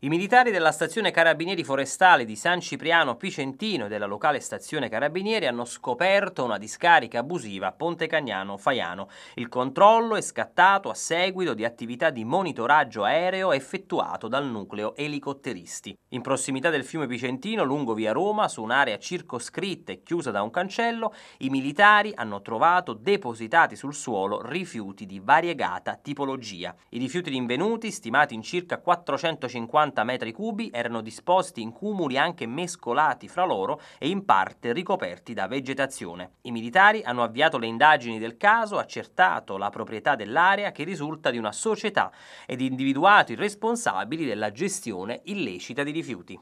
I militari della stazione carabinieri forestale di San Cipriano Picentino e della locale stazione carabinieri hanno scoperto una discarica abusiva a Ponte Cagnano Faiano. Il controllo è scattato a seguito di attività di monitoraggio aereo effettuato dal nucleo elicotteristi. In prossimità del fiume Picentino, lungo via Roma, su un'area circoscritta e chiusa da un cancello, i militari hanno trovato depositati sul suolo rifiuti di variegata tipologia. I rifiuti rinvenuti, stimati in circa 450 50 metri cubi erano disposti in cumuli anche mescolati fra loro e in parte ricoperti da vegetazione. I militari hanno avviato le indagini del caso, accertato la proprietà dell'area che risulta di una società ed individuato i responsabili della gestione illecita di rifiuti.